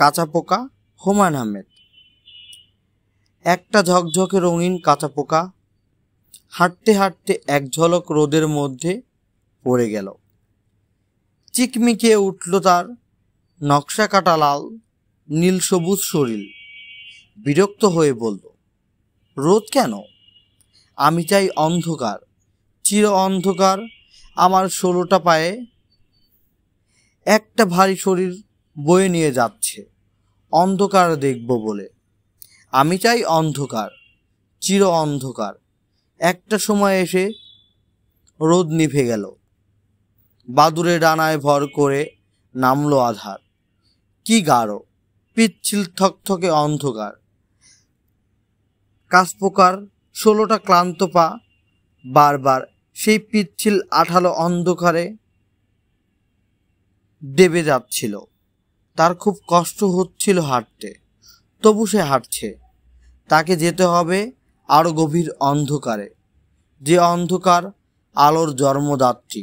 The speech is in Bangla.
কাঁচা পোকা হুমায়ুন আহমেদ একটা ঝকঝকে রঙিন কাঁচা পোকা হাঁটতে হাঁটতে এক ঝলক রোদের মধ্যে পড়ে গেল চিকমিকে উঠল তার নকশা কাটা লাল নীল সবুজ শরীর বিরক্ত হয়ে বলল রোদ কেন আমি চাই অন্ধকার চির অন্ধকার আমার ষোলোটা পায়ে একটা ভারী শরীর বয়ে নিয়ে যাচ্ছে অন্ধকার দেখব বলে আমি চাই অন্ধকার চির অন্ধকার একটা সময় এসে রোদ নিভে গেল বাদুরে ডানায় ভর করে নামলো আধার কি গাঢ় পিচ্ছিল থকথকে অন্ধকার কাসপোকার ষোলোটা ক্লান্ত পা বারবার সেই পিচ্ছিল আঠালো অন্ধকারে দেবে যাচ্ছিল তার খুব কষ্ট হচ্ছিল হাঁটতে তবু সে হাঁটছে তাকে যেতে হবে আরও গভীর অন্ধকারে যে অন্ধকার আলোর জন্মদাত্রী